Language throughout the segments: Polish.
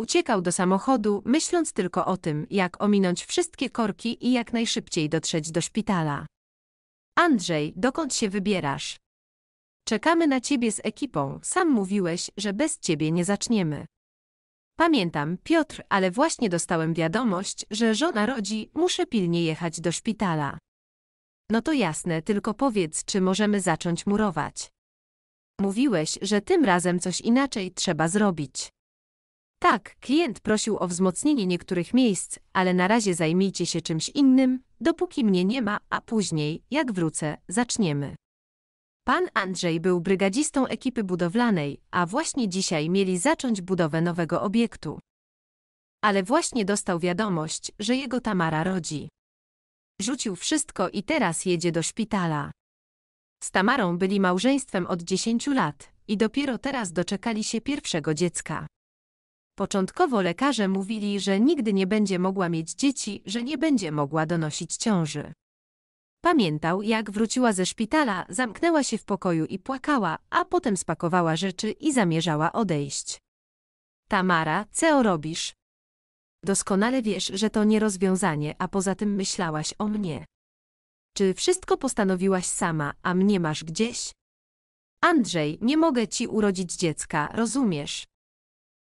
Uciekał do samochodu, myśląc tylko o tym, jak ominąć wszystkie korki i jak najszybciej dotrzeć do szpitala. Andrzej, dokąd się wybierasz? Czekamy na ciebie z ekipą, sam mówiłeś, że bez ciebie nie zaczniemy. Pamiętam, Piotr, ale właśnie dostałem wiadomość, że żona rodzi, muszę pilnie jechać do szpitala. No to jasne, tylko powiedz, czy możemy zacząć murować. Mówiłeś, że tym razem coś inaczej trzeba zrobić. Tak, klient prosił o wzmocnienie niektórych miejsc, ale na razie zajmijcie się czymś innym, dopóki mnie nie ma, a później, jak wrócę, zaczniemy. Pan Andrzej był brygadzistą ekipy budowlanej, a właśnie dzisiaj mieli zacząć budowę nowego obiektu. Ale właśnie dostał wiadomość, że jego Tamara rodzi. Rzucił wszystko i teraz jedzie do szpitala. Z Tamarą byli małżeństwem od 10 lat i dopiero teraz doczekali się pierwszego dziecka. Początkowo lekarze mówili, że nigdy nie będzie mogła mieć dzieci, że nie będzie mogła donosić ciąży. Pamiętał, jak wróciła ze szpitala, zamknęła się w pokoju i płakała, a potem spakowała rzeczy i zamierzała odejść. Tamara, co robisz? Doskonale wiesz, że to nie rozwiązanie, a poza tym myślałaś o mnie. Czy wszystko postanowiłaś sama, a mnie masz gdzieś? Andrzej, nie mogę ci urodzić dziecka, rozumiesz?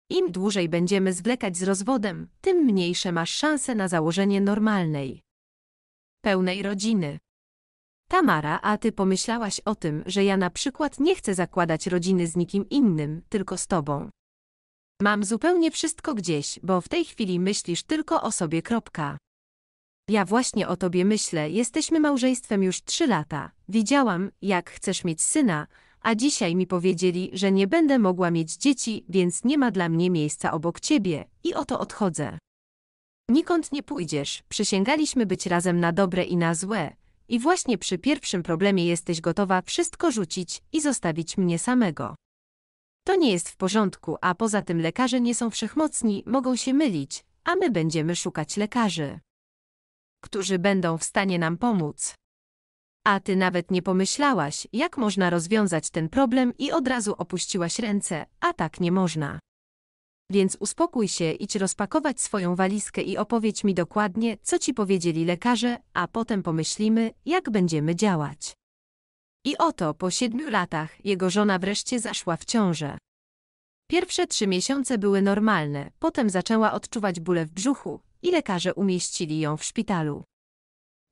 Im dłużej będziemy zwlekać z rozwodem, tym mniejsze masz szanse na założenie normalnej, pełnej rodziny. Tamara, a ty pomyślałaś o tym, że ja na przykład nie chcę zakładać rodziny z nikim innym, tylko z tobą. Mam zupełnie wszystko gdzieś, bo w tej chwili myślisz tylko o sobie. Kropka. Ja właśnie o tobie myślę, jesteśmy małżeństwem już trzy lata. Widziałam, jak chcesz mieć syna, a dzisiaj mi powiedzieli, że nie będę mogła mieć dzieci, więc nie ma dla mnie miejsca obok ciebie i oto odchodzę. Nikąd nie pójdziesz, przysięgaliśmy być razem na dobre i na złe, i właśnie przy pierwszym problemie jesteś gotowa wszystko rzucić i zostawić mnie samego. To nie jest w porządku, a poza tym lekarze nie są wszechmocni, mogą się mylić, a my będziemy szukać lekarzy, którzy będą w stanie nam pomóc. A ty nawet nie pomyślałaś, jak można rozwiązać ten problem i od razu opuściłaś ręce, a tak nie można. Więc uspokój się, idź rozpakować swoją walizkę i opowiedz mi dokładnie, co ci powiedzieli lekarze, a potem pomyślimy, jak będziemy działać. I oto po siedmiu latach jego żona wreszcie zaszła w ciążę. Pierwsze trzy miesiące były normalne, potem zaczęła odczuwać bóle w brzuchu i lekarze umieścili ją w szpitalu.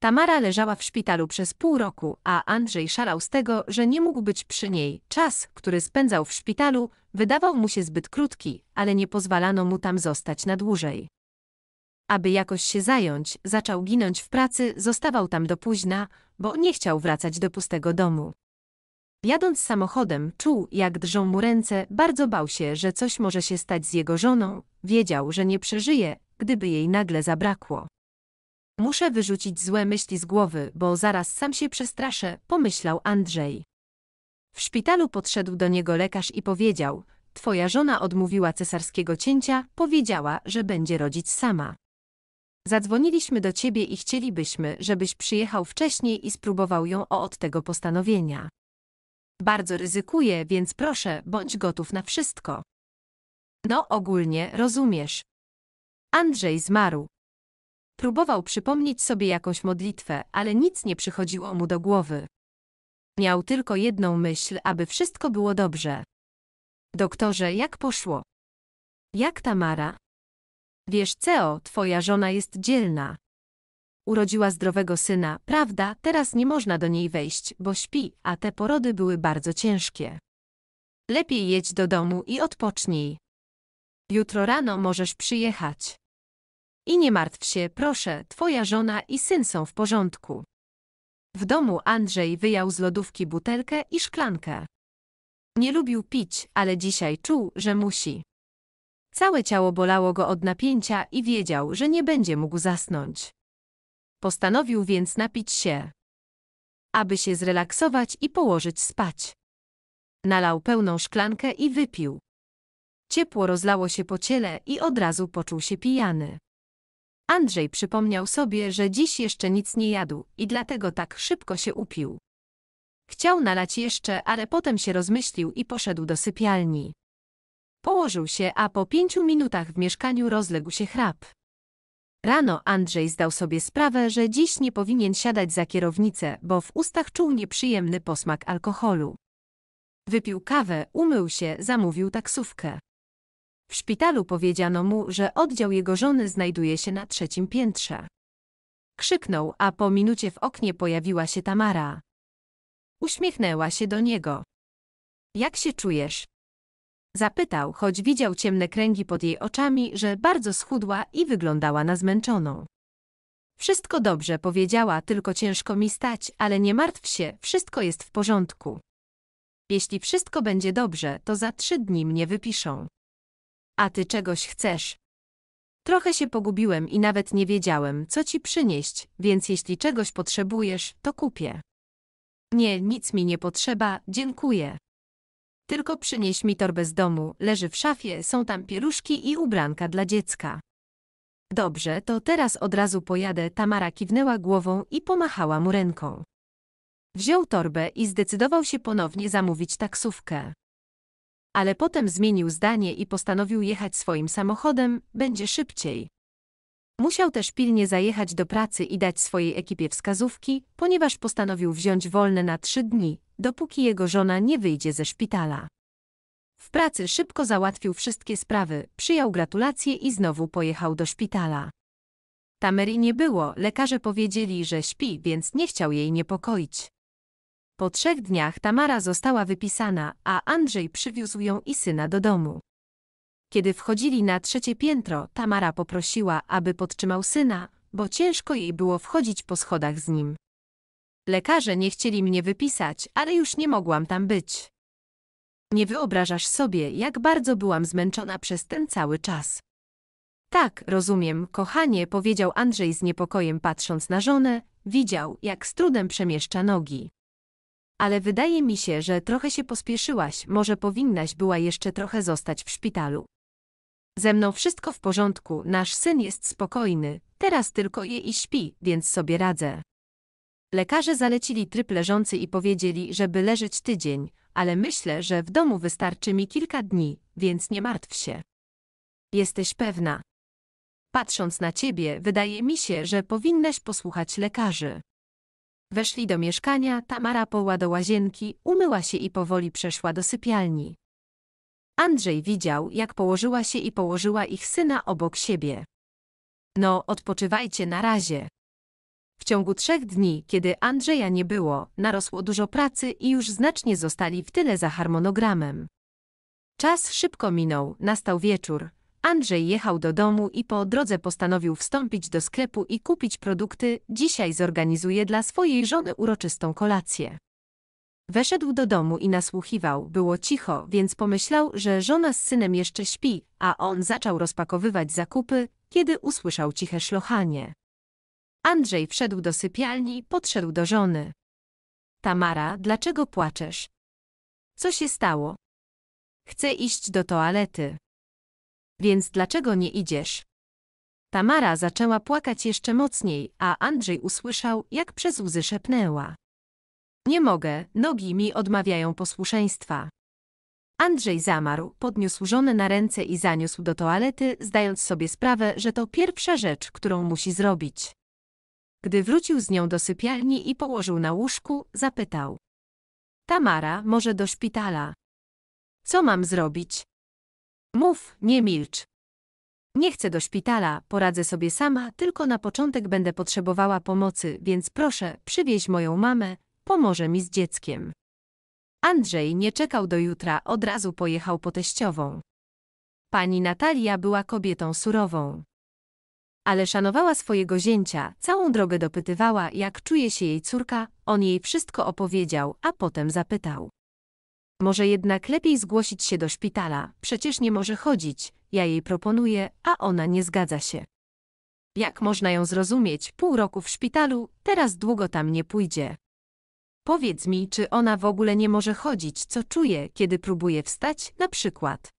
Tamara leżała w szpitalu przez pół roku, a Andrzej szalał z tego, że nie mógł być przy niej. Czas, który spędzał w szpitalu, wydawał mu się zbyt krótki, ale nie pozwalano mu tam zostać na dłużej. Aby jakoś się zająć, zaczął ginąć w pracy, zostawał tam do późna, bo nie chciał wracać do pustego domu. Jadąc samochodem, czuł, jak drżą mu ręce, bardzo bał się, że coś może się stać z jego żoną, wiedział, że nie przeżyje, gdyby jej nagle zabrakło. Muszę wyrzucić złe myśli z głowy, bo zaraz sam się przestraszę, pomyślał Andrzej. W szpitalu podszedł do niego lekarz i powiedział: Twoja żona odmówiła cesarskiego cięcia, powiedziała, że będzie rodzić sama. Zadzwoniliśmy do ciebie i chcielibyśmy, żebyś przyjechał wcześniej i spróbował ją o od tego postanowienia. Bardzo ryzykuję, więc proszę, bądź gotów na wszystko. No ogólnie, rozumiesz. Andrzej zmarł. Próbował przypomnieć sobie jakąś modlitwę, ale nic nie przychodziło mu do głowy. Miał tylko jedną myśl, aby wszystko było dobrze. Doktorze, jak poszło? Jak Tamara? Wiesz, Ceo, twoja żona jest dzielna. Urodziła zdrowego syna, prawda, teraz nie można do niej wejść, bo śpi, a te porody były bardzo ciężkie. Lepiej jedź do domu i odpocznij. Jutro rano możesz przyjechać. I nie martw się, proszę, twoja żona i syn są w porządku. W domu Andrzej wyjął z lodówki butelkę i szklankę. Nie lubił pić, ale dzisiaj czuł, że musi. Całe ciało bolało go od napięcia i wiedział, że nie będzie mógł zasnąć. Postanowił więc napić się, aby się zrelaksować i położyć spać. Nalał pełną szklankę i wypił. Ciepło rozlało się po ciele i od razu poczuł się pijany. Andrzej przypomniał sobie, że dziś jeszcze nic nie jadł i dlatego tak szybko się upił. Chciał nalać jeszcze, ale potem się rozmyślił i poszedł do sypialni. Położył się, a po pięciu minutach w mieszkaniu rozległ się chrap. Rano Andrzej zdał sobie sprawę, że dziś nie powinien siadać za kierownicę, bo w ustach czuł nieprzyjemny posmak alkoholu. Wypił kawę, umył się, zamówił taksówkę. W szpitalu powiedziano mu, że oddział jego żony znajduje się na trzecim piętrze. Krzyknął, a po minucie w oknie pojawiła się Tamara. Uśmiechnęła się do niego. Jak się czujesz? Zapytał, choć widział ciemne kręgi pod jej oczami, że bardzo schudła i wyglądała na zmęczoną. Wszystko dobrze, powiedziała, tylko ciężko mi stać, ale nie martw się, wszystko jest w porządku. Jeśli wszystko będzie dobrze, to za trzy dni mnie wypiszą. A ty czegoś chcesz? Trochę się pogubiłem i nawet nie wiedziałem, co ci przynieść, więc jeśli czegoś potrzebujesz, to kupię. Nie, nic mi nie potrzeba, dziękuję. Tylko przynieś mi torbę z domu, leży w szafie, są tam pieruszki i ubranka dla dziecka. Dobrze, to teraz od razu pojadę. Tamara kiwnęła głową i pomachała mu ręką. Wziął torbę i zdecydował się ponownie zamówić taksówkę ale potem zmienił zdanie i postanowił jechać swoim samochodem, będzie szybciej. Musiał też pilnie zajechać do pracy i dać swojej ekipie wskazówki, ponieważ postanowił wziąć wolne na trzy dni, dopóki jego żona nie wyjdzie ze szpitala. W pracy szybko załatwił wszystkie sprawy, przyjął gratulacje i znowu pojechał do szpitala. Tamery nie było, lekarze powiedzieli, że śpi, więc nie chciał jej niepokoić. Po trzech dniach Tamara została wypisana, a Andrzej przywiózł ją i syna do domu. Kiedy wchodzili na trzecie piętro, Tamara poprosiła, aby podtrzymał syna, bo ciężko jej było wchodzić po schodach z nim. Lekarze nie chcieli mnie wypisać, ale już nie mogłam tam być. Nie wyobrażasz sobie, jak bardzo byłam zmęczona przez ten cały czas. Tak, rozumiem, kochanie, powiedział Andrzej z niepokojem patrząc na żonę, widział, jak z trudem przemieszcza nogi. Ale wydaje mi się, że trochę się pospieszyłaś, może powinnaś była jeszcze trochę zostać w szpitalu. Ze mną wszystko w porządku, nasz syn jest spokojny, teraz tylko je i śpi, więc sobie radzę. Lekarze zalecili tryb leżący i powiedzieli, żeby leżeć tydzień, ale myślę, że w domu wystarczy mi kilka dni, więc nie martw się. Jesteś pewna. Patrząc na ciebie, wydaje mi się, że powinnaś posłuchać lekarzy. Weszli do mieszkania, Tamara poła do łazienki, umyła się i powoli przeszła do sypialni. Andrzej widział, jak położyła się i położyła ich syna obok siebie. No, odpoczywajcie na razie. W ciągu trzech dni, kiedy Andrzeja nie było, narosło dużo pracy i już znacznie zostali w tyle za harmonogramem. Czas szybko minął, nastał wieczór, Andrzej jechał do domu i po drodze postanowił wstąpić do sklepu i kupić produkty. Dzisiaj zorganizuje dla swojej żony uroczystą kolację. Weszedł do domu i nasłuchiwał, było cicho, więc pomyślał, że żona z synem jeszcze śpi, a on zaczął rozpakowywać zakupy, kiedy usłyszał ciche szlochanie. Andrzej wszedł do sypialni i podszedł do żony. Tamara, dlaczego płaczesz? Co się stało? Chcę iść do toalety. Więc dlaczego nie idziesz? Tamara zaczęła płakać jeszcze mocniej, a Andrzej usłyszał, jak przez łzy szepnęła. Nie mogę, nogi mi odmawiają posłuszeństwa. Andrzej zamarł, podniósł żonę na ręce i zaniósł do toalety, zdając sobie sprawę, że to pierwsza rzecz, którą musi zrobić. Gdy wrócił z nią do sypialni i położył na łóżku, zapytał. Tamara, może do szpitala. Co mam zrobić? Mów, nie milcz. Nie chcę do szpitala, poradzę sobie sama, tylko na początek będę potrzebowała pomocy, więc proszę, przywieź moją mamę, pomoże mi z dzieckiem. Andrzej nie czekał do jutra, od razu pojechał po teściową. Pani Natalia była kobietą surową. Ale szanowała swojego zięcia, całą drogę dopytywała, jak czuje się jej córka, on jej wszystko opowiedział, a potem zapytał. Może jednak lepiej zgłosić się do szpitala, przecież nie może chodzić, ja jej proponuję, a ona nie zgadza się. Jak można ją zrozumieć, pół roku w szpitalu, teraz długo tam nie pójdzie. Powiedz mi, czy ona w ogóle nie może chodzić, co czuje, kiedy próbuje wstać, na przykład.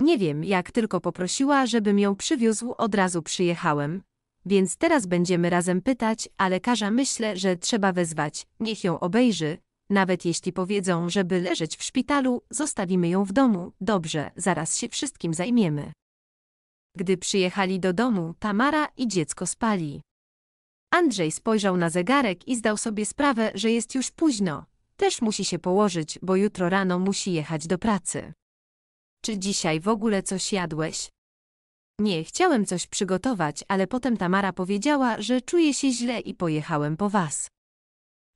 Nie wiem, jak tylko poprosiła, żebym ją przywiózł, od razu przyjechałem, więc teraz będziemy razem pytać, a lekarza myślę, że trzeba wezwać, niech ją obejrzy, nawet jeśli powiedzą, żeby leżeć w szpitalu, zostawimy ją w domu, dobrze, zaraz się wszystkim zajmiemy. Gdy przyjechali do domu, Tamara i dziecko spali. Andrzej spojrzał na zegarek i zdał sobie sprawę, że jest już późno. Też musi się położyć, bo jutro rano musi jechać do pracy. Czy dzisiaj w ogóle coś jadłeś? Nie chciałem coś przygotować, ale potem Tamara powiedziała, że czuje się źle i pojechałem po was.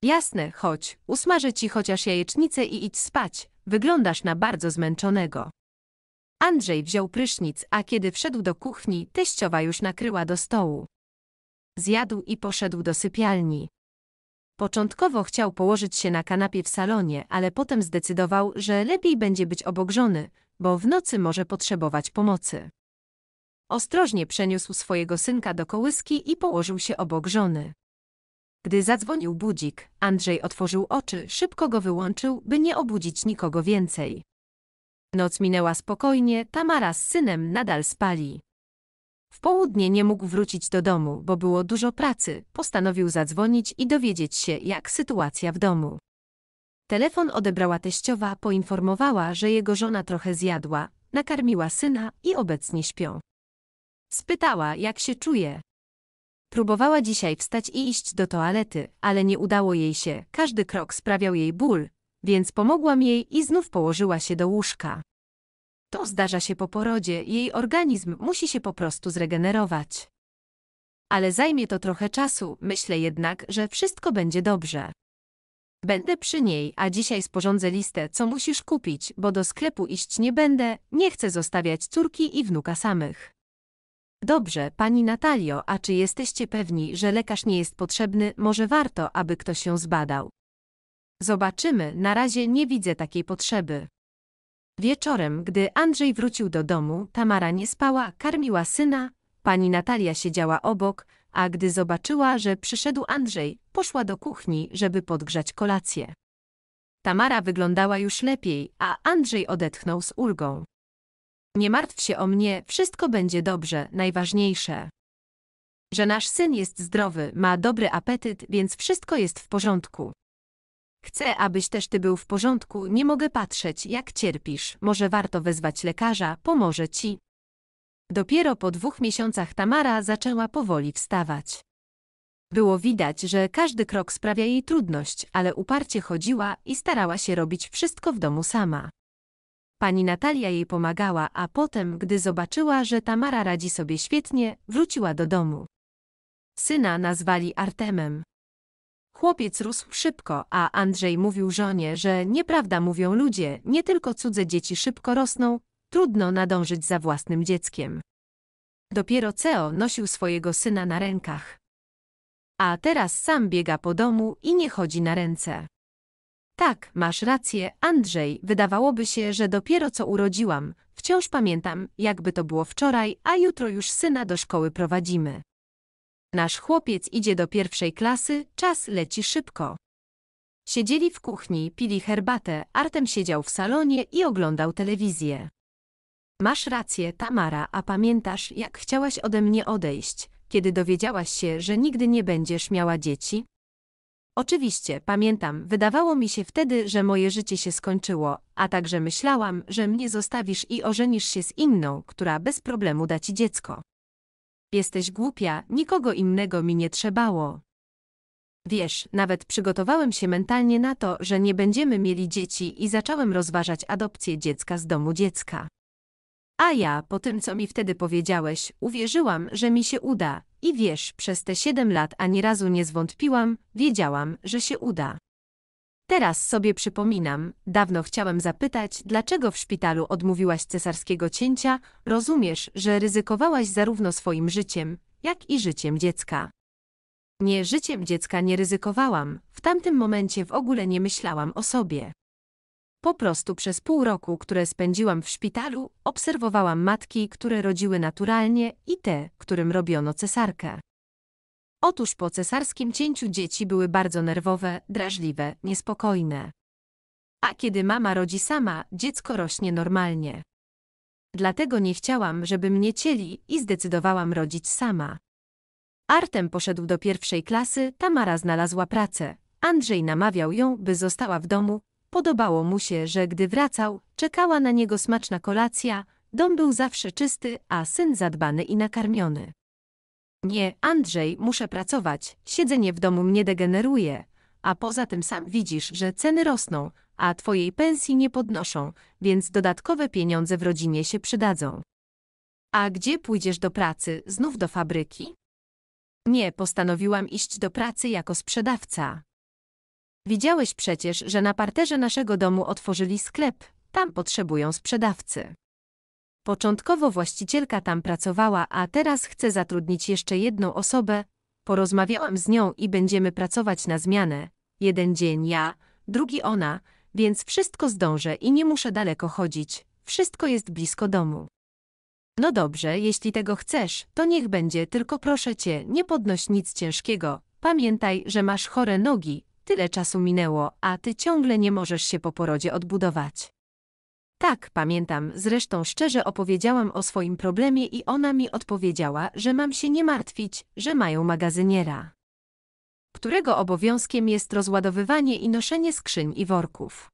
Jasne, chodź, usmażę ci chociaż jajecznicę i idź spać, wyglądasz na bardzo zmęczonego. Andrzej wziął prysznic, a kiedy wszedł do kuchni, teściowa już nakryła do stołu. Zjadł i poszedł do sypialni. Początkowo chciał położyć się na kanapie w salonie, ale potem zdecydował, że lepiej będzie być obok żony, bo w nocy może potrzebować pomocy. Ostrożnie przeniósł swojego synka do kołyski i położył się obok żony. Gdy zadzwonił budzik, Andrzej otworzył oczy, szybko go wyłączył, by nie obudzić nikogo więcej. Noc minęła spokojnie, Tamara z synem nadal spali. W południe nie mógł wrócić do domu, bo było dużo pracy, postanowił zadzwonić i dowiedzieć się, jak sytuacja w domu. Telefon odebrała teściowa, poinformowała, że jego żona trochę zjadła, nakarmiła syna i obecnie śpią. Spytała, jak się czuje. Próbowała dzisiaj wstać i iść do toalety, ale nie udało jej się, każdy krok sprawiał jej ból, więc pomogłam jej i znów położyła się do łóżka. To zdarza się po porodzie, jej organizm musi się po prostu zregenerować. Ale zajmie to trochę czasu, myślę jednak, że wszystko będzie dobrze. Będę przy niej, a dzisiaj sporządzę listę, co musisz kupić, bo do sklepu iść nie będę, nie chcę zostawiać córki i wnuka samych. Dobrze, pani Natalio, a czy jesteście pewni, że lekarz nie jest potrzebny? Może warto, aby ktoś się zbadał? Zobaczymy, na razie nie widzę takiej potrzeby. Wieczorem, gdy Andrzej wrócił do domu, Tamara nie spała, karmiła syna, pani Natalia siedziała obok, a gdy zobaczyła, że przyszedł Andrzej, poszła do kuchni, żeby podgrzać kolację. Tamara wyglądała już lepiej, a Andrzej odetchnął z ulgą. Nie martw się o mnie, wszystko będzie dobrze, najważniejsze. Że nasz syn jest zdrowy, ma dobry apetyt, więc wszystko jest w porządku. Chcę, abyś też ty był w porządku, nie mogę patrzeć, jak cierpisz, może warto wezwać lekarza, pomoże ci. Dopiero po dwóch miesiącach Tamara zaczęła powoli wstawać. Było widać, że każdy krok sprawia jej trudność, ale uparcie chodziła i starała się robić wszystko w domu sama. Pani Natalia jej pomagała, a potem, gdy zobaczyła, że Tamara radzi sobie świetnie, wróciła do domu. Syna nazwali Artemem. Chłopiec rósł szybko, a Andrzej mówił żonie, że nieprawda mówią ludzie, nie tylko cudze dzieci szybko rosną, trudno nadążyć za własnym dzieckiem. Dopiero Ceo nosił swojego syna na rękach. A teraz sam biega po domu i nie chodzi na ręce. Tak, masz rację, Andrzej, wydawałoby się, że dopiero co urodziłam. Wciąż pamiętam, jakby to było wczoraj, a jutro już syna do szkoły prowadzimy. Nasz chłopiec idzie do pierwszej klasy, czas leci szybko. Siedzieli w kuchni, pili herbatę, Artem siedział w salonie i oglądał telewizję. Masz rację, Tamara, a pamiętasz, jak chciałaś ode mnie odejść, kiedy dowiedziałaś się, że nigdy nie będziesz miała dzieci? Oczywiście, pamiętam, wydawało mi się wtedy, że moje życie się skończyło, a także myślałam, że mnie zostawisz i ożenisz się z inną, która bez problemu da ci dziecko. Jesteś głupia, nikogo innego mi nie trzebało. Wiesz, nawet przygotowałem się mentalnie na to, że nie będziemy mieli dzieci i zacząłem rozważać adopcję dziecka z domu dziecka. A ja, po tym co mi wtedy powiedziałeś, uwierzyłam, że mi się uda. I wiesz, przez te siedem lat ani razu nie zwątpiłam, wiedziałam, że się uda. Teraz sobie przypominam, dawno chciałem zapytać, dlaczego w szpitalu odmówiłaś cesarskiego cięcia, rozumiesz, że ryzykowałaś zarówno swoim życiem, jak i życiem dziecka. Nie, życiem dziecka nie ryzykowałam, w tamtym momencie w ogóle nie myślałam o sobie. Po prostu przez pół roku, które spędziłam w szpitalu, obserwowałam matki, które rodziły naturalnie i te, którym robiono cesarkę. Otóż po cesarskim cięciu dzieci były bardzo nerwowe, drażliwe, niespokojne. A kiedy mama rodzi sama, dziecko rośnie normalnie. Dlatego nie chciałam, żeby mnie cieli i zdecydowałam rodzić sama. Artem poszedł do pierwszej klasy, Tamara znalazła pracę. Andrzej namawiał ją, by została w domu, Podobało mu się, że gdy wracał, czekała na niego smaczna kolacja, dom był zawsze czysty, a syn zadbany i nakarmiony. Nie, Andrzej, muszę pracować, siedzenie w domu mnie degeneruje, a poza tym sam widzisz, że ceny rosną, a twojej pensji nie podnoszą, więc dodatkowe pieniądze w rodzinie się przydadzą. A gdzie pójdziesz do pracy, znów do fabryki? Nie, postanowiłam iść do pracy jako sprzedawca. Widziałeś przecież, że na parterze naszego domu otworzyli sklep, tam potrzebują sprzedawcy. Początkowo właścicielka tam pracowała, a teraz chce zatrudnić jeszcze jedną osobę. Porozmawiałam z nią i będziemy pracować na zmianę. Jeden dzień ja, drugi ona, więc wszystko zdążę i nie muszę daleko chodzić. Wszystko jest blisko domu. No dobrze, jeśli tego chcesz, to niech będzie, tylko proszę cię, nie podnoś nic ciężkiego. Pamiętaj, że masz chore nogi, Tyle czasu minęło, a ty ciągle nie możesz się po porodzie odbudować. Tak, pamiętam, zresztą szczerze opowiedziałam o swoim problemie i ona mi odpowiedziała, że mam się nie martwić, że mają magazyniera, którego obowiązkiem jest rozładowywanie i noszenie skrzyń i worków.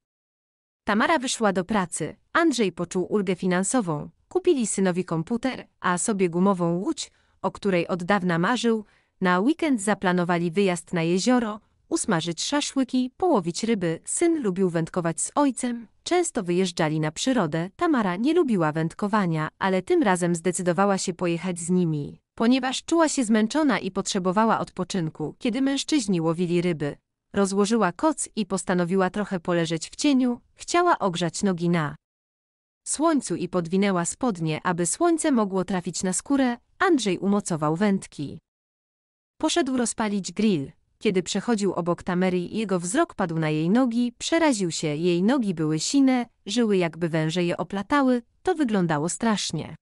Tamara wyszła do pracy, Andrzej poczuł ulgę finansową, kupili synowi komputer, a sobie gumową łódź, o której od dawna marzył, na weekend zaplanowali wyjazd na jezioro, usmażyć szaszłyki, połowić ryby. Syn lubił wędkować z ojcem. Często wyjeżdżali na przyrodę. Tamara nie lubiła wędkowania, ale tym razem zdecydowała się pojechać z nimi, ponieważ czuła się zmęczona i potrzebowała odpoczynku, kiedy mężczyźni łowili ryby. Rozłożyła koc i postanowiła trochę poleżeć w cieniu. Chciała ogrzać nogi na słońcu i podwinęła spodnie, aby słońce mogło trafić na skórę. Andrzej umocował wędki. Poszedł rozpalić grill. Kiedy przechodził obok Tamerii, jego wzrok padł na jej nogi, przeraził się, jej nogi były sine, żyły jakby węże je oplatały, to wyglądało strasznie.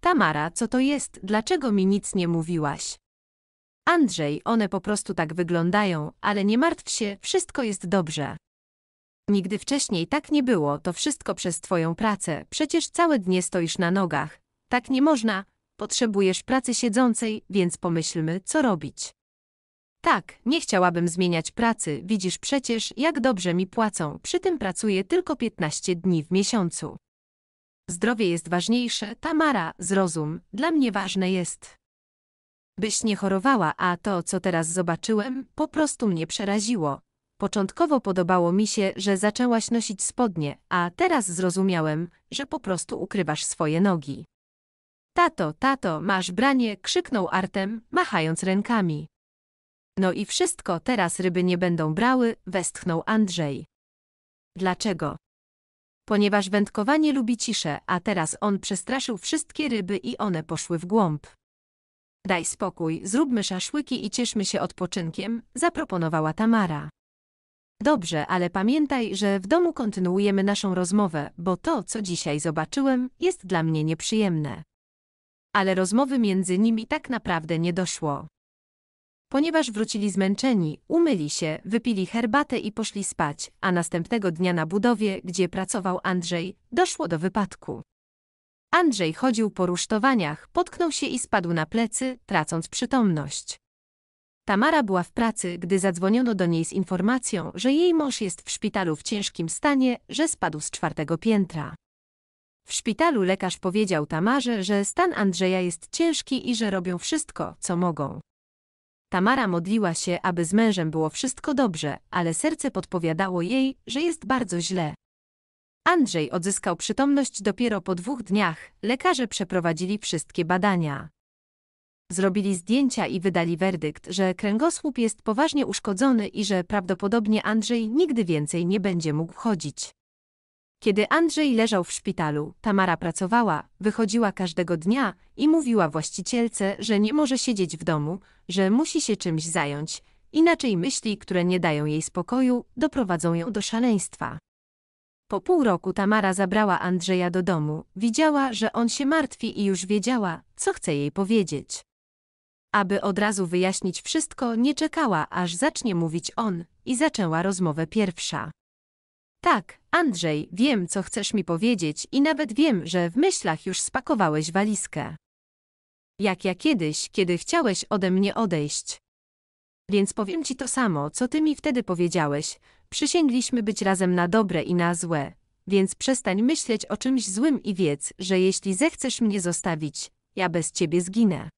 Tamara, co to jest, dlaczego mi nic nie mówiłaś? Andrzej, one po prostu tak wyglądają, ale nie martw się, wszystko jest dobrze. Nigdy wcześniej tak nie było, to wszystko przez twoją pracę, przecież całe dnie stoisz na nogach. Tak nie można, potrzebujesz pracy siedzącej, więc pomyślmy, co robić. Tak, nie chciałabym zmieniać pracy, widzisz przecież, jak dobrze mi płacą, przy tym pracuję tylko 15 dni w miesiącu. Zdrowie jest ważniejsze, Tamara, zrozum, dla mnie ważne jest. Byś nie chorowała, a to, co teraz zobaczyłem, po prostu mnie przeraziło. Początkowo podobało mi się, że zaczęłaś nosić spodnie, a teraz zrozumiałem, że po prostu ukrywasz swoje nogi. Tato, tato, masz branie, krzyknął Artem, machając rękami. No i wszystko, teraz ryby nie będą brały, westchnął Andrzej. Dlaczego? Ponieważ wędkowanie lubi ciszę, a teraz on przestraszył wszystkie ryby i one poszły w głąb. Daj spokój, zróbmy szaszłyki i cieszmy się odpoczynkiem, zaproponowała Tamara. Dobrze, ale pamiętaj, że w domu kontynuujemy naszą rozmowę, bo to, co dzisiaj zobaczyłem, jest dla mnie nieprzyjemne. Ale rozmowy między nimi tak naprawdę nie doszło. Ponieważ wrócili zmęczeni, umyli się, wypili herbatę i poszli spać, a następnego dnia na budowie, gdzie pracował Andrzej, doszło do wypadku. Andrzej chodził po rusztowaniach, potknął się i spadł na plecy, tracąc przytomność. Tamara była w pracy, gdy zadzwoniono do niej z informacją, że jej mąż jest w szpitalu w ciężkim stanie, że spadł z czwartego piętra. W szpitalu lekarz powiedział Tamarze, że stan Andrzeja jest ciężki i że robią wszystko, co mogą. Tamara modliła się, aby z mężem było wszystko dobrze, ale serce podpowiadało jej, że jest bardzo źle. Andrzej odzyskał przytomność dopiero po dwóch dniach. Lekarze przeprowadzili wszystkie badania. Zrobili zdjęcia i wydali werdykt, że kręgosłup jest poważnie uszkodzony i że prawdopodobnie Andrzej nigdy więcej nie będzie mógł chodzić. Kiedy Andrzej leżał w szpitalu, Tamara pracowała, wychodziła każdego dnia i mówiła właścicielce, że nie może siedzieć w domu, że musi się czymś zająć, inaczej myśli, które nie dają jej spokoju, doprowadzą ją do szaleństwa. Po pół roku Tamara zabrała Andrzeja do domu, widziała, że on się martwi i już wiedziała, co chce jej powiedzieć. Aby od razu wyjaśnić wszystko, nie czekała, aż zacznie mówić on i zaczęła rozmowę pierwsza. Tak, Andrzej, wiem, co chcesz mi powiedzieć i nawet wiem, że w myślach już spakowałeś walizkę. Jak ja kiedyś, kiedy chciałeś ode mnie odejść. Więc powiem ci to samo, co ty mi wtedy powiedziałeś. Przysięgliśmy być razem na dobre i na złe, więc przestań myśleć o czymś złym i wiedz, że jeśli zechcesz mnie zostawić, ja bez ciebie zginę.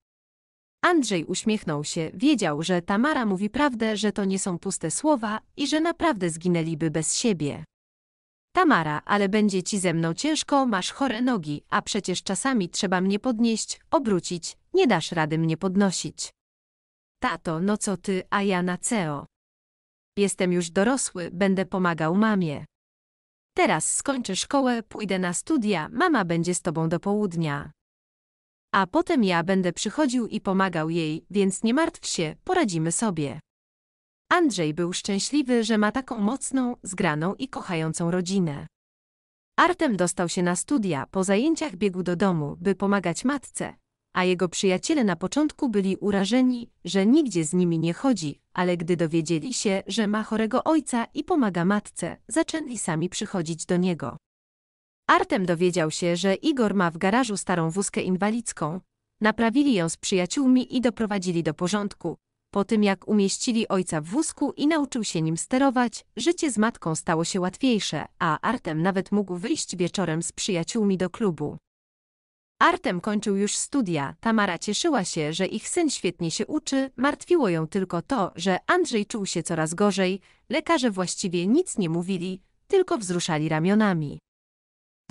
Andrzej uśmiechnął się, wiedział, że Tamara mówi prawdę, że to nie są puste słowa i że naprawdę zginęliby bez siebie. Tamara, ale będzie ci ze mną ciężko, masz chore nogi, a przecież czasami trzeba mnie podnieść, obrócić, nie dasz rady mnie podnosić. Tato, no co ty, a ja na CEO. Jestem już dorosły, będę pomagał mamie. Teraz skończę szkołę, pójdę na studia, mama będzie z tobą do południa. A potem ja będę przychodził i pomagał jej, więc nie martw się, poradzimy sobie. Andrzej był szczęśliwy, że ma taką mocną, zgraną i kochającą rodzinę. Artem dostał się na studia, po zajęciach biegł do domu, by pomagać matce, a jego przyjaciele na początku byli urażeni, że nigdzie z nimi nie chodzi, ale gdy dowiedzieli się, że ma chorego ojca i pomaga matce, zaczęli sami przychodzić do niego. Artem dowiedział się, że Igor ma w garażu starą wózkę inwalidzką. Naprawili ją z przyjaciółmi i doprowadzili do porządku, po tym jak umieścili ojca w wózku i nauczył się nim sterować, życie z matką stało się łatwiejsze, a Artem nawet mógł wyjść wieczorem z przyjaciółmi do klubu. Artem kończył już studia, Tamara cieszyła się, że ich syn świetnie się uczy, martwiło ją tylko to, że Andrzej czuł się coraz gorzej, lekarze właściwie nic nie mówili, tylko wzruszali ramionami.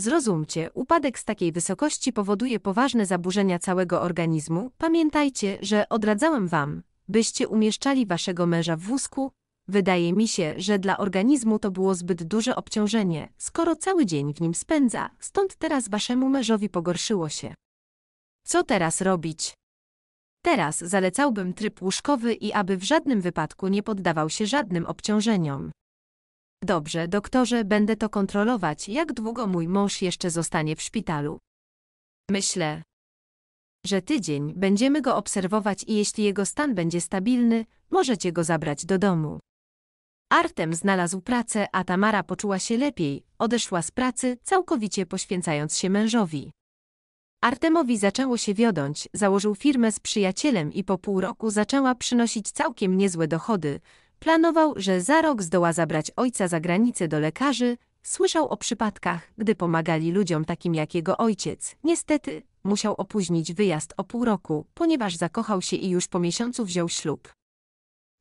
Zrozumcie, upadek z takiej wysokości powoduje poważne zaburzenia całego organizmu. Pamiętajcie, że odradzałem wam, byście umieszczali waszego męża w wózku, wydaje mi się, że dla organizmu to było zbyt duże obciążenie, skoro cały dzień w nim spędza, stąd teraz waszemu mężowi pogorszyło się. Co teraz robić? Teraz zalecałbym tryb łóżkowy i aby w żadnym wypadku nie poddawał się żadnym obciążeniom. Dobrze, doktorze, będę to kontrolować, jak długo mój mąż jeszcze zostanie w szpitalu. Myślę, że tydzień będziemy go obserwować i jeśli jego stan będzie stabilny, możecie go zabrać do domu. Artem znalazł pracę, a Tamara poczuła się lepiej, odeszła z pracy, całkowicie poświęcając się mężowi. Artemowi zaczęło się wiodąć, założył firmę z przyjacielem i po pół roku zaczęła przynosić całkiem niezłe dochody. Planował, że za rok zdoła zabrać ojca za granicę do lekarzy, słyszał o przypadkach, gdy pomagali ludziom takim jak jego ojciec. Niestety, musiał opóźnić wyjazd o pół roku, ponieważ zakochał się i już po miesiącu wziął ślub.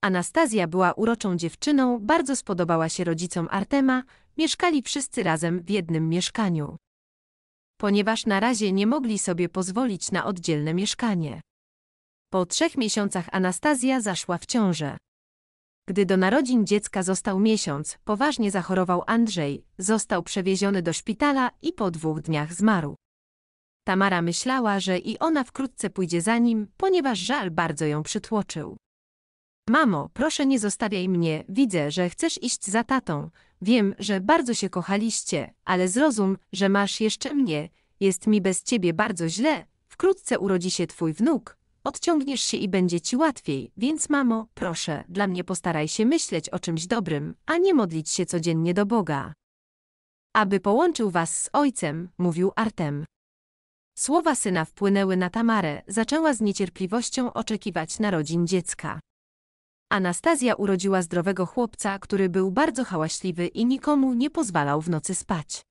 Anastazja była uroczą dziewczyną, bardzo spodobała się rodzicom Artema, mieszkali wszyscy razem w jednym mieszkaniu. Ponieważ na razie nie mogli sobie pozwolić na oddzielne mieszkanie. Po trzech miesiącach Anastazja zaszła w ciążę. Gdy do narodzin dziecka został miesiąc, poważnie zachorował Andrzej, został przewieziony do szpitala i po dwóch dniach zmarł. Tamara myślała, że i ona wkrótce pójdzie za nim, ponieważ żal bardzo ją przytłoczył. Mamo, proszę nie zostawiaj mnie, widzę, że chcesz iść za tatą. Wiem, że bardzo się kochaliście, ale zrozum, że masz jeszcze mnie. Jest mi bez ciebie bardzo źle. Wkrótce urodzi się twój wnuk. Odciągniesz się i będzie ci łatwiej, więc mamo, proszę, dla mnie postaraj się myśleć o czymś dobrym, a nie modlić się codziennie do Boga. Aby połączył was z ojcem, mówił Artem. Słowa syna wpłynęły na Tamarę, zaczęła z niecierpliwością oczekiwać narodzin dziecka. Anastazja urodziła zdrowego chłopca, który był bardzo hałaśliwy i nikomu nie pozwalał w nocy spać.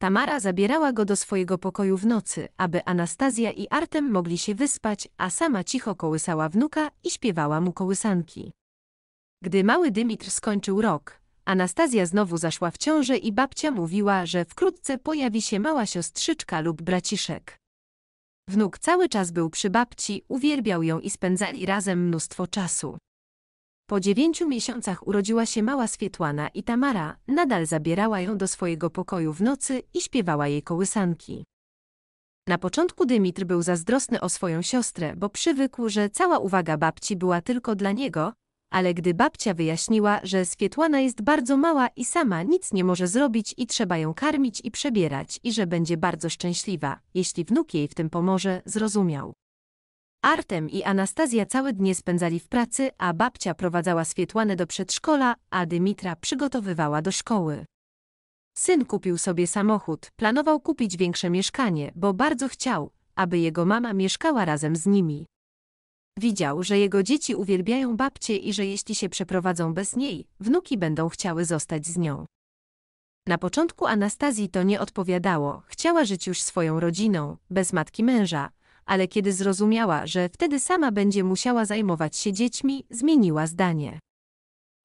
Tamara zabierała go do swojego pokoju w nocy, aby Anastazja i Artem mogli się wyspać, a sama cicho kołysała wnuka i śpiewała mu kołysanki. Gdy mały Dymitr skończył rok, Anastazja znowu zaszła w ciążę i babcia mówiła, że wkrótce pojawi się mała siostrzyczka lub braciszek. Wnuk cały czas był przy babci, uwielbiał ją i spędzali razem mnóstwo czasu. Po dziewięciu miesiącach urodziła się mała Swietłana i Tamara nadal zabierała ją do swojego pokoju w nocy i śpiewała jej kołysanki. Na początku Dymitr był zazdrosny o swoją siostrę, bo przywykł, że cała uwaga babci była tylko dla niego, ale gdy babcia wyjaśniła, że Swietłana jest bardzo mała i sama nic nie może zrobić i trzeba ją karmić i przebierać i że będzie bardzo szczęśliwa, jeśli wnuk jej w tym pomoże, zrozumiał. Artem i Anastazja całe dnie spędzali w pracy, a babcia prowadzała Swietłanę do przedszkola, a Dymitra przygotowywała do szkoły. Syn kupił sobie samochód, planował kupić większe mieszkanie, bo bardzo chciał, aby jego mama mieszkała razem z nimi. Widział, że jego dzieci uwielbiają babcię i że jeśli się przeprowadzą bez niej, wnuki będą chciały zostać z nią. Na początku Anastazji to nie odpowiadało, chciała żyć już swoją rodziną, bez matki męża, ale kiedy zrozumiała, że wtedy sama będzie musiała zajmować się dziećmi, zmieniła zdanie.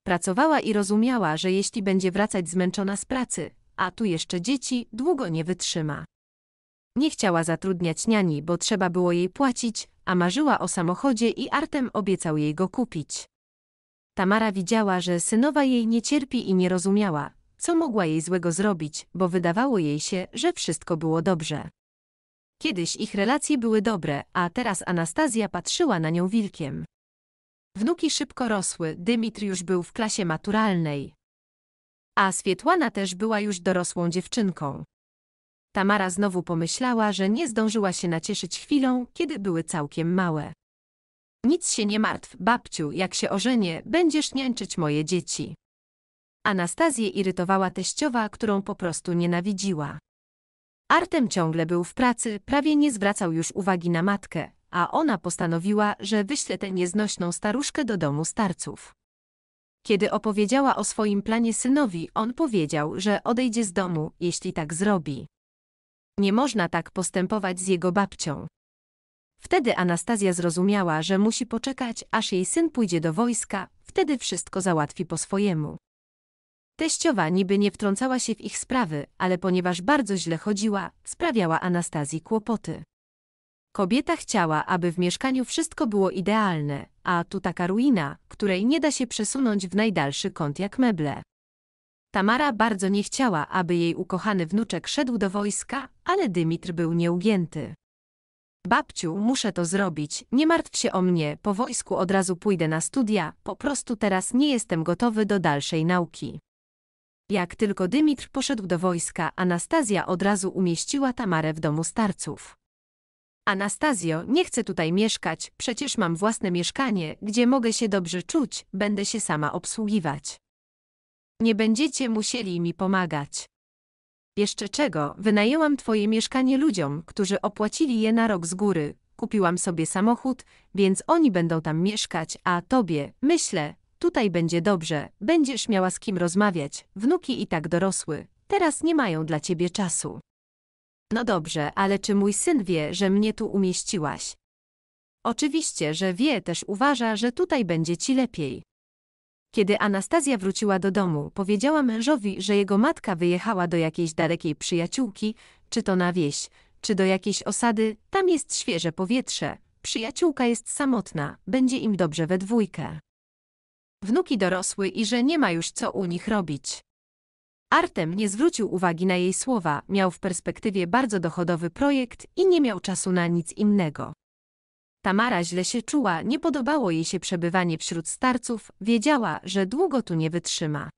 Pracowała i rozumiała, że jeśli będzie wracać zmęczona z pracy, a tu jeszcze dzieci, długo nie wytrzyma. Nie chciała zatrudniać niani, bo trzeba było jej płacić, a marzyła o samochodzie i Artem obiecał jej go kupić. Tamara widziała, że synowa jej nie cierpi i nie rozumiała, co mogła jej złego zrobić, bo wydawało jej się, że wszystko było dobrze. Kiedyś ich relacje były dobre, a teraz Anastazja patrzyła na nią wilkiem. Wnuki szybko rosły, Dymitr już był w klasie maturalnej. A Swietłana też była już dorosłą dziewczynką. Tamara znowu pomyślała, że nie zdążyła się nacieszyć chwilą, kiedy były całkiem małe. Nic się nie martw, babciu, jak się ożenię, będziesz niańczyć moje dzieci. Anastazję irytowała teściowa, którą po prostu nienawidziła. Artem ciągle był w pracy, prawie nie zwracał już uwagi na matkę, a ona postanowiła, że wyśle tę nieznośną staruszkę do domu starców. Kiedy opowiedziała o swoim planie synowi, on powiedział, że odejdzie z domu, jeśli tak zrobi. Nie można tak postępować z jego babcią. Wtedy Anastazja zrozumiała, że musi poczekać, aż jej syn pójdzie do wojska, wtedy wszystko załatwi po swojemu. Teściowa niby nie wtrącała się w ich sprawy, ale ponieważ bardzo źle chodziła, sprawiała Anastazji kłopoty. Kobieta chciała, aby w mieszkaniu wszystko było idealne, a tu taka ruina, której nie da się przesunąć w najdalszy kąt jak meble. Tamara bardzo nie chciała, aby jej ukochany wnuczek szedł do wojska, ale Dymitr był nieugięty. Babciu, muszę to zrobić, nie martw się o mnie, po wojsku od razu pójdę na studia, po prostu teraz nie jestem gotowy do dalszej nauki. Jak tylko Dymitr poszedł do wojska, Anastazja od razu umieściła Tamarę w domu starców. Anastazjo, nie chcę tutaj mieszkać, przecież mam własne mieszkanie, gdzie mogę się dobrze czuć, będę się sama obsługiwać. Nie będziecie musieli mi pomagać. Jeszcze czego, wynajęłam twoje mieszkanie ludziom, którzy opłacili je na rok z góry. Kupiłam sobie samochód, więc oni będą tam mieszkać, a tobie, myślę, tutaj będzie dobrze, będziesz miała z kim rozmawiać, wnuki i tak dorosły, teraz nie mają dla ciebie czasu. No dobrze, ale czy mój syn wie, że mnie tu umieściłaś? Oczywiście, że wie, też uważa, że tutaj będzie ci lepiej. Kiedy Anastazja wróciła do domu, powiedziała mężowi, że jego matka wyjechała do jakiejś dalekiej przyjaciółki, czy to na wieś, czy do jakiejś osady, tam jest świeże powietrze. Przyjaciółka jest samotna, będzie im dobrze we dwójkę. Wnuki dorosły i że nie ma już co u nich robić. Artem nie zwrócił uwagi na jej słowa, miał w perspektywie bardzo dochodowy projekt i nie miał czasu na nic innego. Tamara źle się czuła, nie podobało jej się przebywanie wśród starców, wiedziała, że długo tu nie wytrzyma.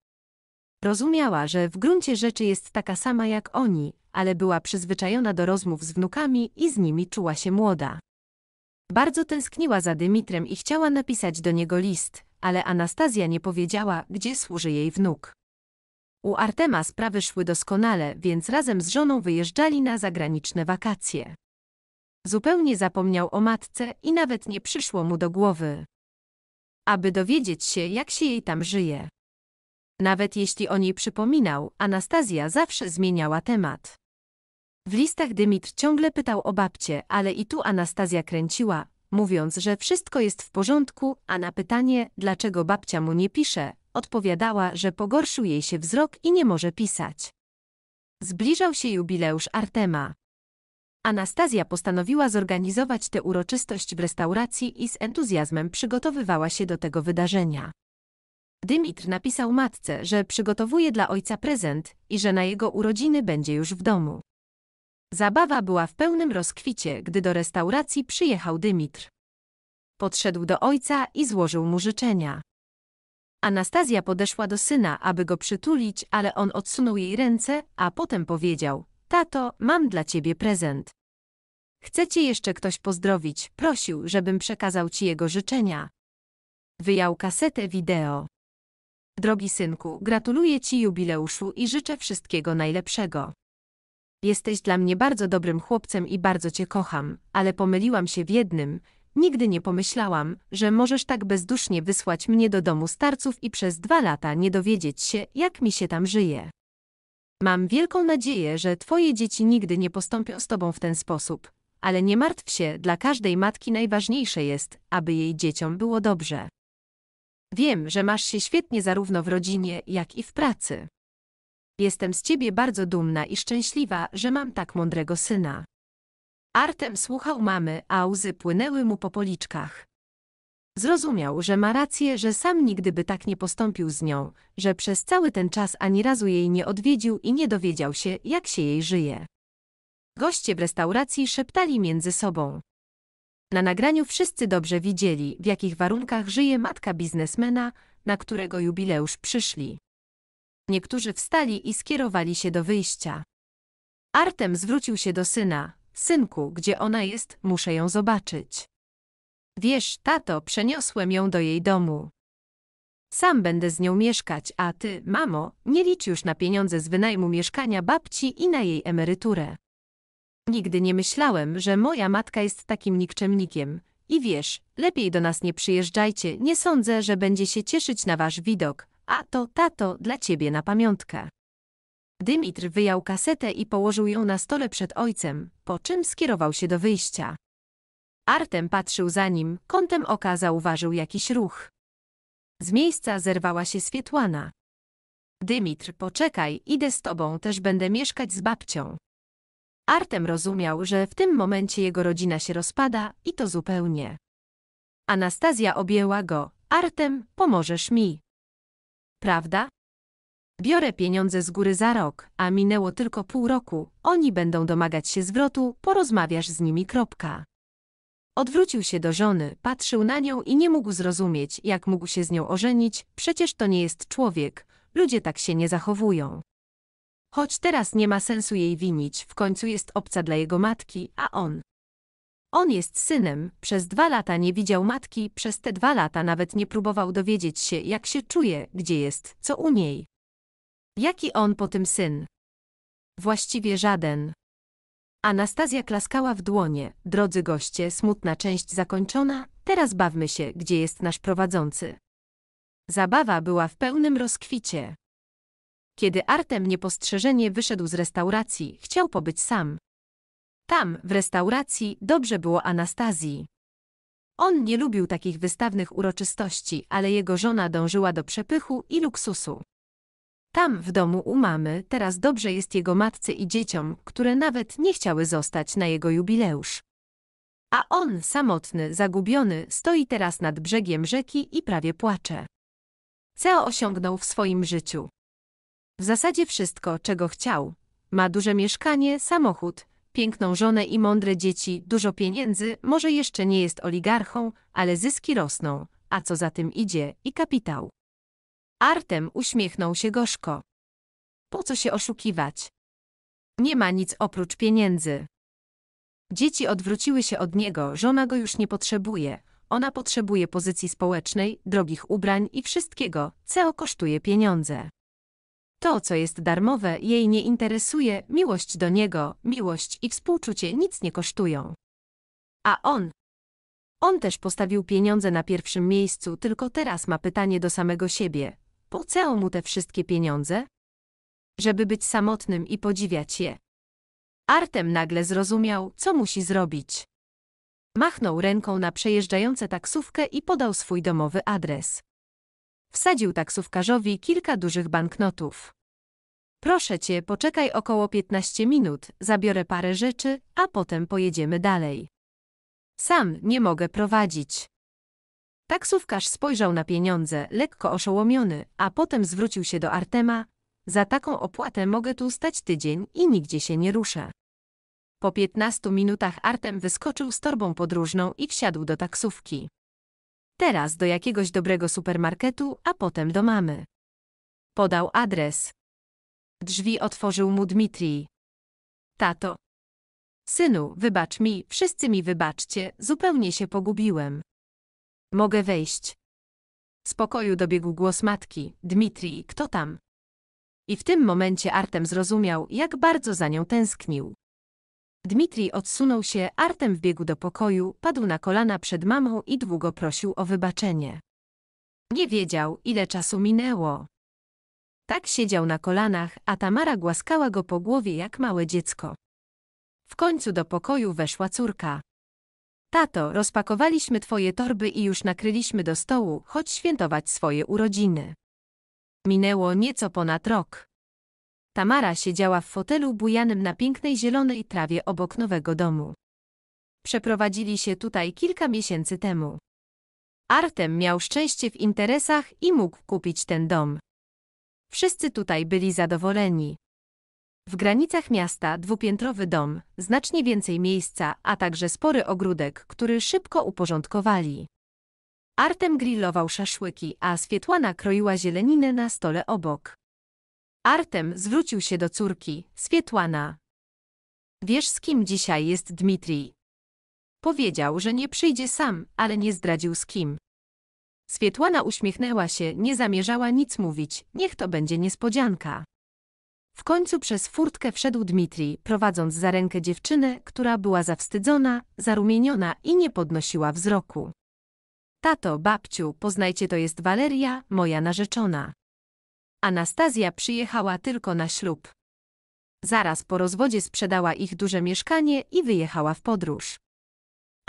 Rozumiała, że w gruncie rzeczy jest taka sama jak oni, ale była przyzwyczajona do rozmów z wnukami i z nimi czuła się młoda. Bardzo tęskniła za Dymitrem i chciała napisać do niego list, ale Anastazja nie powiedziała, gdzie służy jej wnuk. U Artema sprawy szły doskonale, więc razem z żoną wyjeżdżali na zagraniczne wakacje. Zupełnie zapomniał o matce i nawet nie przyszło mu do głowy, aby dowiedzieć się, jak się jej tam żyje. Nawet jeśli o niej przypominał, Anastazja zawsze zmieniała temat. W listach Dymitr ciągle pytał o babcie, ale i tu Anastazja kręciła, mówiąc, że wszystko jest w porządku, a na pytanie, dlaczego babcia mu nie pisze, odpowiadała, że pogorszył jej się wzrok i nie może pisać. Zbliżał się jubileusz Artema. Anastazja postanowiła zorganizować tę uroczystość w restauracji i z entuzjazmem przygotowywała się do tego wydarzenia. Dymitr napisał matce, że przygotowuje dla ojca prezent i że na jego urodziny będzie już w domu. Zabawa była w pełnym rozkwicie, gdy do restauracji przyjechał Dymitr. Podszedł do ojca i złożył mu życzenia. Anastazja podeszła do syna, aby go przytulić, ale on odsunął jej ręce, a potem powiedział: Tato, mam dla ciebie prezent. Chce cię jeszcze ktoś pozdrowić, prosił, żebym przekazał ci jego życzenia. Wyjął kasetę wideo. Drogi synku, gratuluję ci jubileuszu i życzę wszystkiego najlepszego. Jesteś dla mnie bardzo dobrym chłopcem i bardzo cię kocham, ale pomyliłam się w jednym. Nigdy nie pomyślałam, że możesz tak bezdusznie wysłać mnie do domu starców i przez dwa lata nie dowiedzieć się, jak mi się tam żyje. Mam wielką nadzieję, że Twoje dzieci nigdy nie postąpią z Tobą w ten sposób, ale nie martw się, dla każdej matki najważniejsze jest, aby jej dzieciom było dobrze. Wiem, że masz się świetnie zarówno w rodzinie, jak i w pracy. Jestem z Ciebie bardzo dumna i szczęśliwa, że mam tak mądrego syna. Artem słuchał mamy, a łzy płynęły mu po policzkach. Zrozumiał, że ma rację, że sam nigdy by tak nie postąpił z nią, że przez cały ten czas ani razu jej nie odwiedził i nie dowiedział się, jak się jej żyje. Goście w restauracji szeptali między sobą. Na nagraniu wszyscy dobrze widzieli, w jakich warunkach żyje matka biznesmena, na którego jubileusz przyszli. Niektórzy wstali i skierowali się do wyjścia. Artem zwrócił się do syna. Synku, gdzie ona jest, muszę ją zobaczyć. Wiesz, tato, przeniosłem ją do jej domu. Sam będę z nią mieszkać, a ty, mamo, nie licz już na pieniądze z wynajmu mieszkania babci i na jej emeryturę. Nigdy nie myślałem, że moja matka jest takim nikczemnikiem. I wiesz, lepiej do nas nie przyjeżdżajcie, nie sądzę, że będzie się cieszyć na wasz widok, a to, tato, dla ciebie na pamiątkę. Dymitr wyjął kasetę i położył ją na stole przed ojcem, po czym skierował się do wyjścia. Artem patrzył za nim, kątem oka zauważył jakiś ruch. Z miejsca zerwała się Swietłana. Dymitr, poczekaj, idę z tobą, też będę mieszkać z babcią. Artem rozumiał, że w tym momencie jego rodzina się rozpada i to zupełnie. Anastazja objęła go. Artem, pomożesz mi. Prawda? Biorę pieniądze z góry za rok, a minęło tylko pół roku. Oni będą domagać się zwrotu, porozmawiasz z nimi. Kropka. Odwrócił się do żony, patrzył na nią i nie mógł zrozumieć, jak mógł się z nią ożenić, przecież to nie jest człowiek, ludzie tak się nie zachowują. Choć teraz nie ma sensu jej winić, w końcu jest obca dla jego matki, a on. On jest synem, przez dwa lata nie widział matki, przez te dwa lata nawet nie próbował dowiedzieć się, jak się czuje, gdzie jest, co u niej. Jaki on po tym syn? Właściwie żaden. Anastazja klaskała w dłonie. Drodzy goście, smutna część zakończona, teraz bawmy się, gdzie jest nasz prowadzący. Zabawa była w pełnym rozkwicie. Kiedy Artem niepostrzeżenie wyszedł z restauracji, chciał pobyć sam. Tam, w restauracji, dobrze było Anastazji. On nie lubił takich wystawnych uroczystości, ale jego żona dążyła do przepychu i luksusu. Tam, w domu u mamy, teraz dobrze jest jego matce i dzieciom, które nawet nie chciały zostać na jego jubileusz. A on, samotny, zagubiony, stoi teraz nad brzegiem rzeki i prawie płacze. Co osiągnął w swoim życiu. W zasadzie wszystko, czego chciał. Ma duże mieszkanie, samochód, piękną żonę i mądre dzieci, dużo pieniędzy, może jeszcze nie jest oligarchą, ale zyski rosną, a co za tym idzie, i kapitał. Artem uśmiechnął się gorzko. Po co się oszukiwać? Nie ma nic oprócz pieniędzy. Dzieci odwróciły się od niego, żona go już nie potrzebuje. Ona potrzebuje pozycji społecznej, drogich ubrań i wszystkiego, co kosztuje pieniądze. To, co jest darmowe, jej nie interesuje, miłość do niego, miłość i współczucie nic nie kosztują. A on? On też postawił pieniądze na pierwszym miejscu, tylko teraz ma pytanie do samego siebie. Po co mu te wszystkie pieniądze? Żeby być samotnym i podziwiać je. Artem nagle zrozumiał, co musi zrobić. Machnął ręką na przejeżdżające taksówkę i podał swój domowy adres. Wsadził taksówkarzowi kilka dużych banknotów. Proszę cię, poczekaj około 15 minut, zabiorę parę rzeczy, a potem pojedziemy dalej. Sam nie mogę prowadzić. Taksówkarz spojrzał na pieniądze, lekko oszołomiony, a potem zwrócił się do Artema. Za taką opłatę mogę tu stać tydzień i nigdzie się nie ruszę. Po piętnastu minutach Artem wyskoczył z torbą podróżną i wsiadł do taksówki. Teraz do jakiegoś dobrego supermarketu, a potem do mamy. Podał adres. Drzwi otworzył mu Dmitrij. Tato. Synu, wybacz mi, wszyscy mi wybaczcie, zupełnie się pogubiłem. Mogę wejść. Z pokoju dobiegł głos matki. Dmitrij, kto tam? I w tym momencie Artem zrozumiał, jak bardzo za nią tęsknił. Dmitrij odsunął się, Artem wbiegł do pokoju, padł na kolana przed mamą i długo prosił o wybaczenie. Nie wiedział, ile czasu minęło. Tak siedział na kolanach, a Tamara głaskała go po głowie jak małe dziecko. W końcu do pokoju weszła córka. Tato, rozpakowaliśmy twoje torby i już nakryliśmy do stołu, choć świętować swoje urodziny. Minęło nieco ponad rok. Tamara siedziała w fotelu bujanym na pięknej zielonej trawie obok nowego domu. Przeprowadzili się tutaj kilka miesięcy temu. Artem miał szczęście w interesach i mógł kupić ten dom. Wszyscy tutaj byli zadowoleni. W granicach miasta dwupiętrowy dom, znacznie więcej miejsca, a także spory ogródek, który szybko uporządkowali. Artem grillował szaszłyki, a Swietłana kroiła zieleninę na stole obok. Artem zwrócił się do córki, Swietłana. Wiesz z kim dzisiaj jest Dmitrij? Powiedział, że nie przyjdzie sam, ale nie zdradził z kim. Swietłana uśmiechnęła się, nie zamierzała nic mówić, niech to będzie niespodzianka. W końcu przez furtkę wszedł Dmitrij, prowadząc za rękę dziewczynę, która była zawstydzona, zarumieniona i nie podnosiła wzroku. Tato, babciu, poznajcie to jest Waleria, moja narzeczona. Anastazja przyjechała tylko na ślub. Zaraz po rozwodzie sprzedała ich duże mieszkanie i wyjechała w podróż.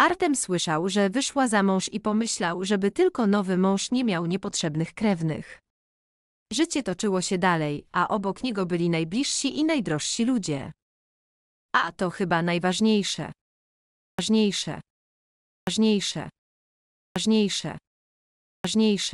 Artem słyszał, że wyszła za mąż i pomyślał, żeby tylko nowy mąż nie miał niepotrzebnych krewnych. Życie toczyło się dalej, a obok niego byli najbliżsi i najdrożsi ludzie. A to chyba najważniejsze. Ważniejsze. Ważniejsze. Ważniejsze. Ważniejsze.